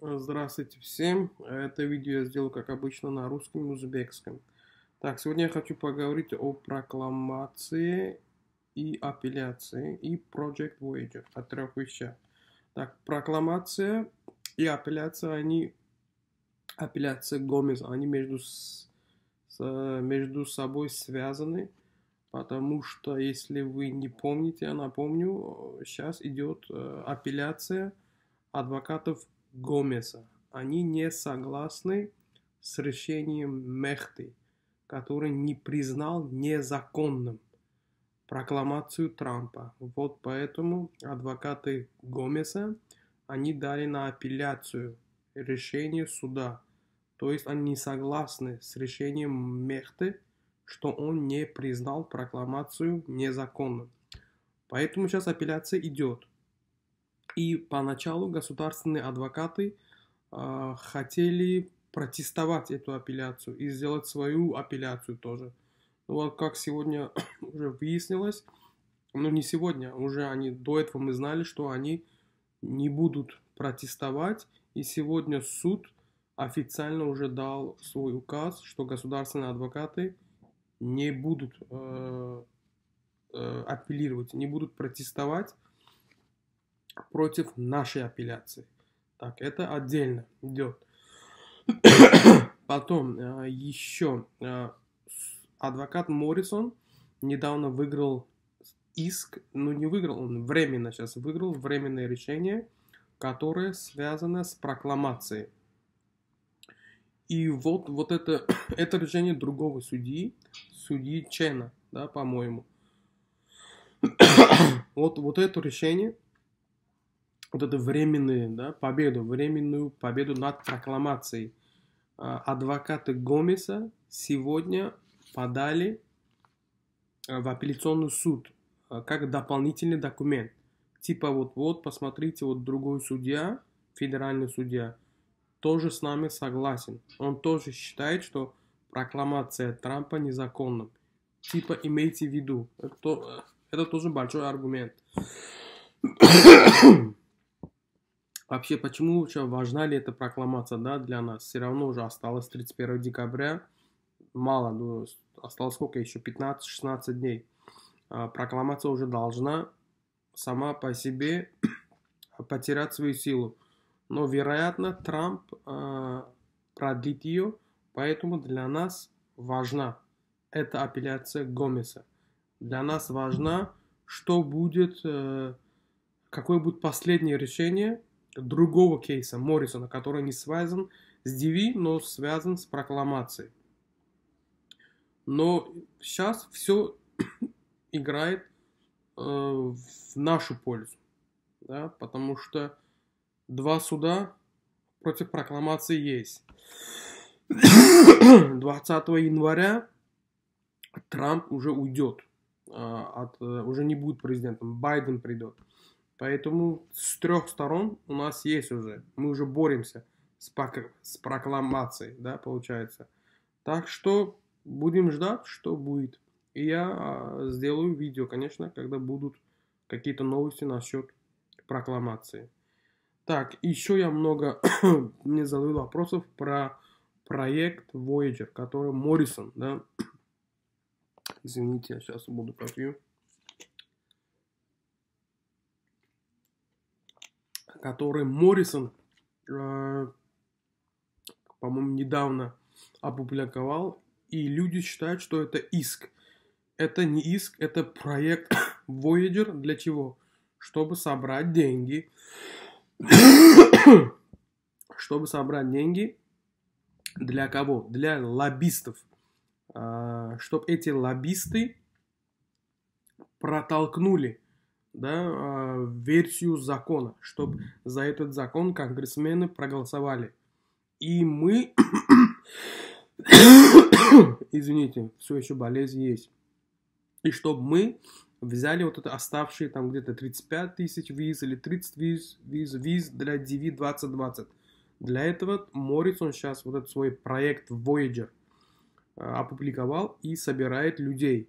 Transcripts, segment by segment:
Э, здравствуйте всем! Это видео я сделал, как обычно, на русском и узбекском. Так, сегодня я хочу поговорить о прокламации и апелляции и Project Voyager, о трех вещах. Так, прокламация и апелляция, они, апелляция Гомес, они между, с, между собой связаны, потому что, если вы не помните, я напомню, сейчас э, идет э, апелляция адвокатов Гомеса. Они не согласны с решением Мехты, который не признал незаконным прокламацию Трампа. Вот поэтому адвокаты Гомеса, они дали на апелляцию решение суда. То есть они не согласны с решением Мехты, что он не признал прокламацию незаконным. Поэтому сейчас апелляция идет. И поначалу государственные адвокаты э, хотели протестовать эту апелляцию и сделать свою апелляцию тоже. Но ну, вот как сегодня уже выяснилось, ну не сегодня, уже они до этого мы знали, что они не будут протестовать. И сегодня суд официально уже дал свой указ, что государственные адвокаты не будут э, э, апеллировать, не будут протестовать против нашей апелляции. Так, это отдельно идет. Потом э, еще э, адвокат Моррисон недавно выиграл иск, ну не выиграл, он временно сейчас выиграл, временное решение, которое связано с прокламацией. И вот, вот это, это решение другого судьи, судьи Чена, да, по-моему. вот, вот это решение вот эту временную да, победу, временную победу над прокламацией. А, адвокаты Гомеса сегодня подали а, в апелляционный суд а, как дополнительный документ. Типа вот, вот, посмотрите, вот другой судья, федеральный судья, тоже с нами согласен. Он тоже считает, что прокламация Трампа незаконна. Типа имейте в виду. Это, это тоже большой аргумент. Вообще, почему вообще важна ли эта прокламация да, для нас? Все равно уже осталось 31 декабря, мало, ну, осталось сколько еще, 15-16 дней. А, прокламация уже должна сама по себе потерять свою силу. Но, вероятно, Трамп э, продлит ее, поэтому для нас важна эта апелляция Гомеса. Для нас важна, что будет, э, какое будет последнее решение другого кейса Моррисона, который не связан с DV, но связан с прокламацией. Но сейчас все играет э, в нашу пользу, да, потому что два суда против прокламации есть. 20 января Трамп уже уйдет, а, от, э, уже не будет президентом, Байден придет. Поэтому с трех сторон у нас есть уже. Мы уже боремся с, пак... с прокламацией, да, получается. Так что будем ждать, что будет. И я а, сделаю видео, конечно, когда будут какие-то новости насчет прокламации. Так, еще я много мне задаю вопросов про проект Voyager, который Моррисон, да. Извините, я сейчас буду пропью. который Моррисон, э, по-моему, недавно опубликовал, и люди считают, что это иск. Это не иск, это проект Voyager для чего? Чтобы собрать деньги. Чтобы собрать деньги для кого? Для лоббистов. А, Чтобы эти лоббисты протолкнули да, а, версию закона, чтобы за этот закон конгрессмены проголосовали. И мы... Извините, все еще болезнь есть. И чтобы мы взяли вот это оставшие там где-то 35 тысяч виз или 30 виз, виз, виз для DV 2020. Для этого Морец, сейчас вот этот свой проект Voyager э, опубликовал и собирает людей.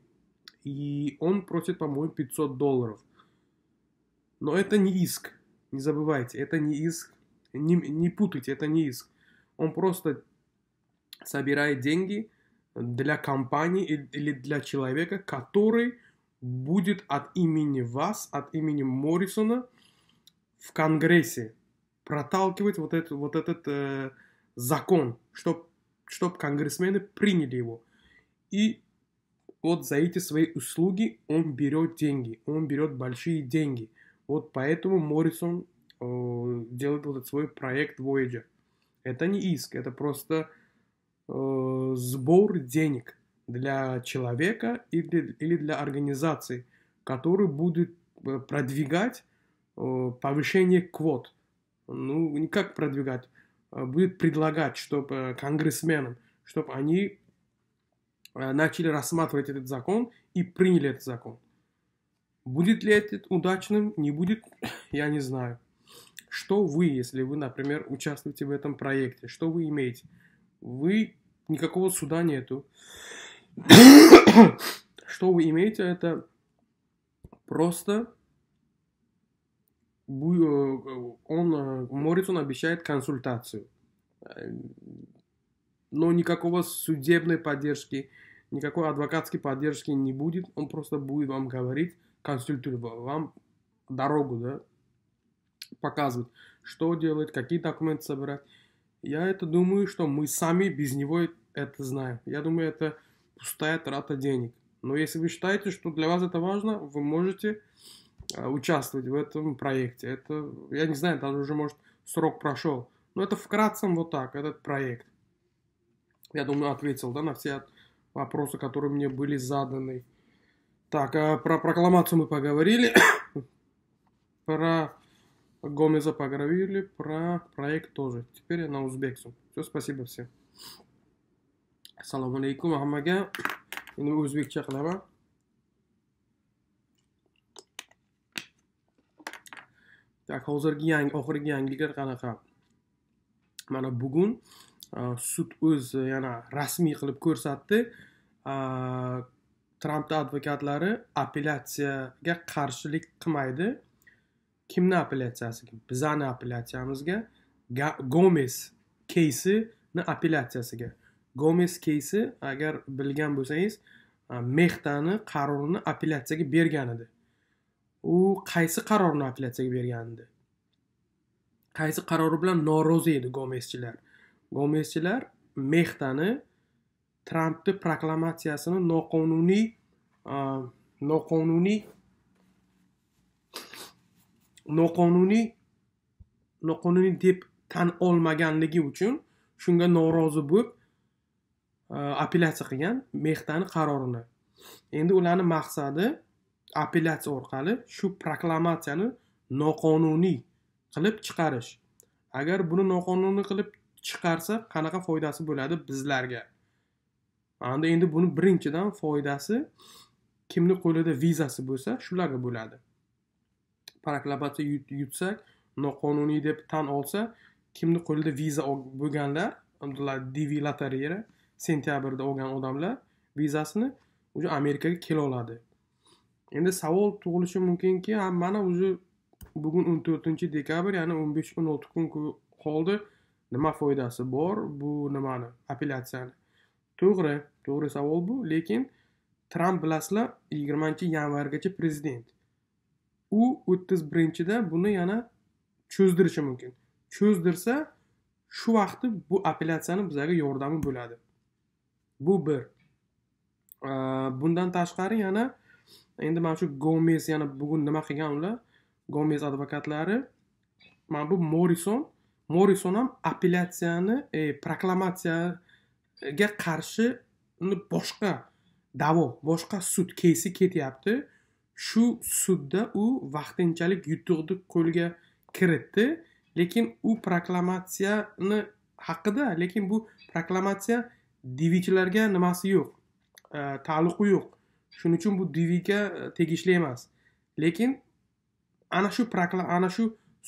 И он просит, по-моему, 500 долларов. Но это не иск. Не забывайте, это не иск. Не, не путайте, это не иск. Он просто собирает деньги для компании или для человека, который будет от имени вас, от имени Моррисона в Конгрессе проталкивать вот, этот вот этот э, закон, чтобы чтоб конгрессмены приняли его. И вот за эти свои услуги он берет деньги, он берет большие деньги. Вот поэтому Моррисон э, делает вот этот свой проект Voyager. Это не иск, это просто э, сбор денег для человека или, или для организации, который будет э, продвигать э, повышение квот. Ну, не как продвигать, а будет предлагать, чтобы э, конгрессменам, чтобы они э, начали рассматривать этот закон и приняли этот закон. Будет ли этот удачным, не будет, я не знаю. Что вы, если вы, например, участвуете в этом проекте, что вы имеете? Вы никакого суда нету. что вы имеете, это просто э, он, э, Моритон обещает консультацию. Но никакого судебной поддержки, никакой адвокатской поддержки не будет. Он просто будет вам говорить, консультует вам дорогу, да, показывает, что делать, какие документы собирать. Я это думаю, что мы сами без него это знаем. Я думаю, это пустая трата денег. Но если вы считаете, что для вас это важно, вы можете а, участвовать в этом проекте. Это, я не знаю, даже уже, может, срок прошел. Но это вкратце вот так, этот проект. Я думаю, ответил да, на все вопросы, которые мне были заданы. Так, а про прокламацию мы поговорили, про Гомеза поговорили, про проект тоже. Теперь я на узбекском. Все, спасибо всем. Салам алейкум, ахмага. Endi o'zbekcha qilaman. Так, hozirgi yangi oxirgi yangiliklar qanaqa? Mana bugun sud o'zi yana rasmiy qilib ko'rsatdi. trampni advokatlari apellyatsiyaga qarshilik qilmaydi kimni apellyatsiyasiga bizani apellyatsiyamizga gomes keysini apellyatsiyasiga gomes keysi agar bilgan bo'lsangiz mextani qarorini apellyatsiyaga bergan edi u qaysi qarorni apellyatsiyaga bergan edi qaysi qarori bilan norozi edi gomeschilar gomeschilar mextani trampni proklamatsiyasini noqonuniy noqonuniy noqonuniy noqonuniy deb tan olmaganligi uchun shunga norozi bo'lib apellyatsiya qilgan mehtani qarorini endi ularni maqsadi apellyatsiya orqali shu proklamatsiyani noqonuniy qilib chiqarish agar buni noqonuniy qilib chiqarsa qanaqa foydasi bo'ladi bizlarga anda endi buni birinchidan foydasi kimni qo'lida vizasi bo'lsa shularga bo'ladi proklabatsiya yutsak noqonuniy deb tan olsa kimni qo'lida viza bo'lganlar divi lotereyada sentyabrda olgan odamlar vizasini уже amerikaga kela oladi endi savol tug'ilishi mumkinki ha mana уже bugun o'n to'rtinchi dekabr ya'ni o'n besh o'n olti kun qoldi nima foydasi bor bu nimani apellyatsiyani to'g'ri to'g'ri savol bu lekin tramp bilasizlar yigirmanchi yanvargacha prezident u o'ttiz birinchida buni yana cho'zdirishi mumkin cho'zdirsa shu vaqti bu apellyatsiyani bizlarga yordami bo'ladi bu bir bundan tashqari yana endi mana shu gomes yana bugun nima qilgan ular gomes advokatlari mana bu morison morison ham apellyatsiyani e, proklamatsiya ga qarshi uni boshqa davo boshqa sud keysi ketyapti shu sudda u vaqtinchalik yutuqni qo'lga kiritdi lekin u proklamatsiyani haqida lekin bu proklamatsiya divichilarga nimasi yo'q e, taalluqi yo'q shuning uchun bu diviga e, tegishli emas lekin ana shu prokla ana shu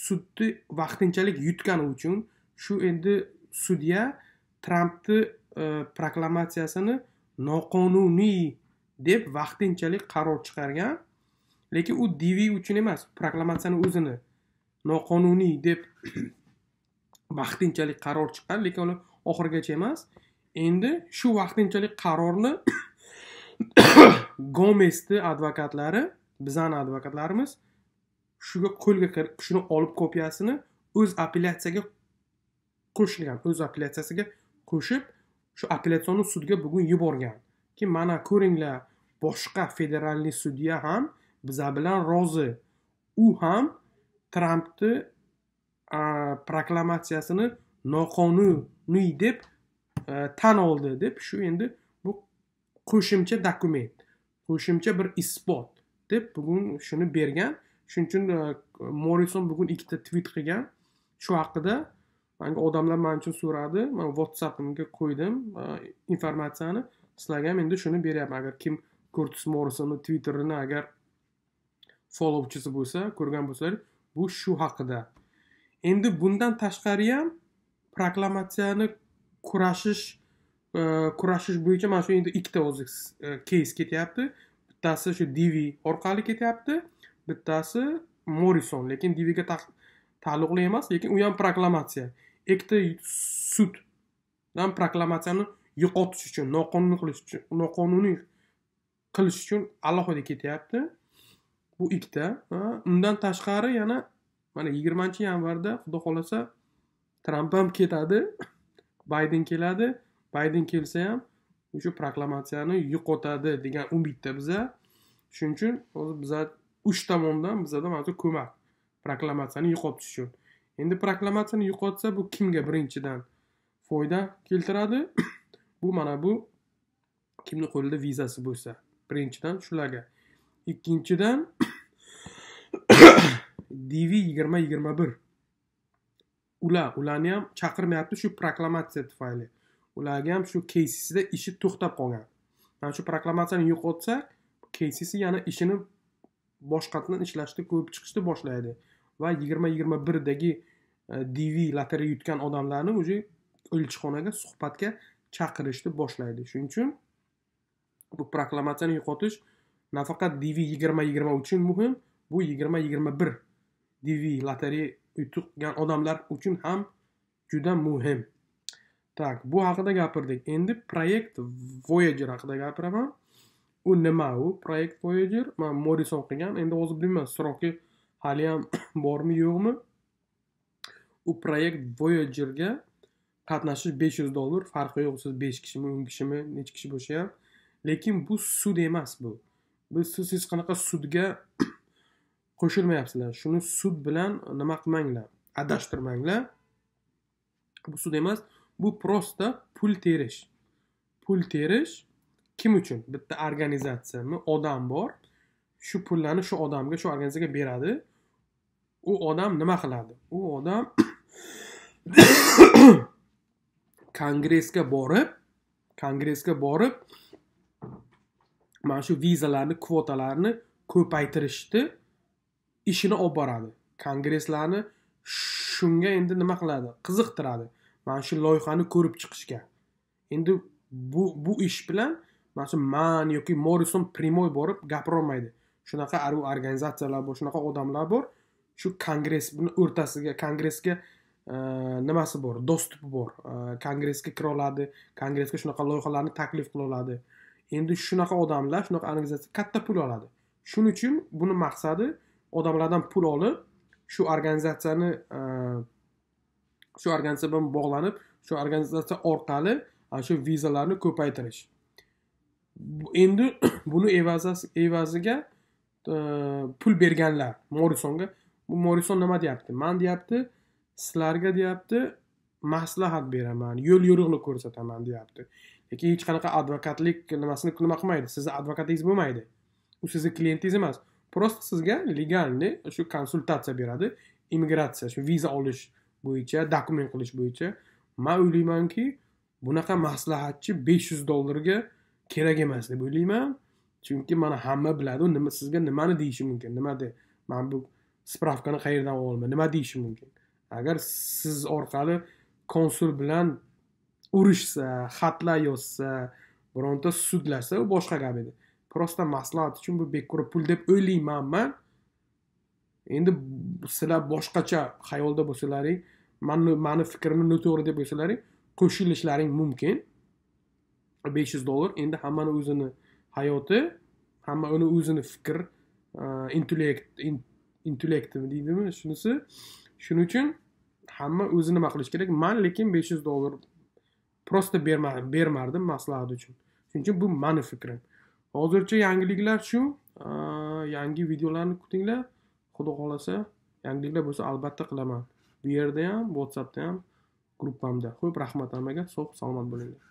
sudni vaqtinchalik yutgani uchun shu endi sudya trampni E, proklamatsiyasini noqonuniy deb vaqtinchalik qaror chiqargan lekin u dv uchun emas proklamatsiyani o'zini noqonuniy deb vaqtinchalik qaror chiqqan lekin ular oxirigacha emas endi shu vaqtinchalik qarorni gomesni advokatlari bizani advokatlarimiz shuga qo'lga kirib shuni olib kopiyasini o'z apellyatsiyaga qo'shilgan o'z apellyatsiyasiga qo'shib shu apellyatsionni sudga bugun yuborgan ki mana ko'ringlar boshqa federalniy sudya ham biza bilan rozi u ham trampni proklamatsiyasini noqonuniy deb e, tan oldi deb shu endi bu qo'shimcha dokument qo'shimcha bir isbot deb bugun shuni bergan shuning uchun e, morrison bugun ikkita tvit qilgan shu haqida manga odamlar man uchun so'radi man whatsappimga qo'ydim e, informatsiyani sizlarga ham endi shuni beryapman agar kim kurtis morisonni twitterini agar followchisi bo'lsa ko'rgan bo'lsalar bu shu haqida endi bundan tashqari ham proklamatsiyani kurashish e, kurashish bo'yicha mana shu endi ikkita o'zi keys ketyapti bittasi shu divi orqali ketyapti bittasi morrison lekin diviga taalluqli emas lekin u ham proklamatsiya ikkita suddan proklamatsiyani yo'qotish uchun noqonuniy qilish uchun noqonuniy qilish uchun alohida ketyapti bu ikkita undan tashqari yana mana yigirmanchi yanvarda xudo xohlasa tramp ham ketadi bayden keladi bayden kelsa ham o'sha proklamatsiyani yo'qotadi degan umidda biza shuning uchun hozir biza uch tomondan bizada mana shu ko'mak proklamatsiyani yo'qotish uchun endi proklamatsiyani yo'qotsa bu kimga birinchidan foyda keltiradi bu mana bu kimni qo'lida vizasi bo'lsa birinchidan shularga ikkinchidan dv yigirma yigirma bir ular ularni ham chaqirmayapti shu proklamatsiya tufayli ularga ham shu keysisida ishi to'xtab qolgan mana shu proklamatsiyani yo'qotsa keysisi yana ishini boshqatdan ishlashni ko'rib chiqishni boshlaydi va yigirma yigirma birdagi e, dv lotereya yutgan odamlarni уже elchixonaga suhbatga chaqirishni boshlaydi shuning uchun bu proklamatsiyani yo'qotish nafaqat dv yigirma yigirma uchun muhim bu yigirma yigirma bir dv lotereya yutgan odamlar uchun ham juda muhim так bu haqida gapirdik endi proyekt voyager haqida gapiraman u nima u proyekt voyager man morison qilgan endi hozir bilmayman so'roqga haliyam bormi yo'qmi u proyekt voyagerga qatnashish besh yuz dollar farqi yo'q siz besh kishimi o'n kishimi necha kishi bo'lsa ham lekin bu sud emas bu biz siz hech qanaqa sudga qo'shilmayapsizlar shuni sud bilan nima qilmanglar adashtirmanglar bu sud emas bu prosta pul terish pul terish kim uchun bitta organizatsiyami odam bor shu pullarni shu odamga shu organizatsiyaga beradi u odam nima qiladi u odam kongressga borib kongressga borib mana shu vizalarni kvotalarni ko'paytirishni ishini olib boradi kongresslarni shunga endi nima qiladi qiziqtiradi mana shu loyihani ko'rib chiqishga endi bu bu ish bilan mana shu man yoki morrison прямой borib gapirolmaydi shunaqa arv organizatsiyalar bor shunaqa odamlar bor shu kongress buni o'rtasiga kongressga e, nimasi bor dostupi bor e, kongressga kira oladi kongressga shunaqa loyihalarni taklif qila oladi endi shunaqa odamlar shunaqa organizatsiya katta pul oladi shuning uchun buni maqsadi odamlardan pul olib shu organizatsiyani e, shu organizatsiya bilan bog'lanib shu organizatsiya orqali ana shu vizalarni ko'paytirish endi buni evaziga pul berganlar morisonga bu morison nima deyapti man deyapti sizlarga deyapti maslahat beraman yo'l yo'riqni ko'rsataman deyapti lekin hech qanaqa advokatlik nimasini nima qilmaydi sizni advokatingiz bo'lmaydi u sizni klientingiz emas просто sizga legalniy shu konsultatsiya beradi immigratsiya shu viza olish bo'yicha dokument qilish bo'yicha man o'ylaymanki bunaqa maslahatchi besh yuz dollarga kerak emas deb o'ylayman chunki mana hamma biladi u nima sizga nimani deyishi mumkin nima de man bu spravkani qayerdan olaman nima deyishi mumkin agar siz orqali konsul bilan urishsa xatlar yozsa bironta sudlasa u boshqa gap edi prosta maslahat uchun bu bekor pul deb o'ylayman man endi sizlar boshqacha xayolda bo'lsalaring mani mani fikrimni noto'g'ri deb o'ylasalaring qo'shilishlaring mumkin besh yuz dollar endi hammani o'zini hayoti hamma uni o'zini fikr e, intellekt intellekt deydimi shunisi shuning uchun hamma o'zi nima qilishi kerak man lekin besh yuz dollar prosta bermadim bermardim maslahat uchun shuning uchun bu mani fikrim hozircha yangiliklar shu e, yangi videolarni kutinglar xudo xohlasa yangiliklar bo'lsa albatta qilaman bu yerda ham whatsappda ham gruppamda xo'p rahmat hammaga sog' salomat bo'linglar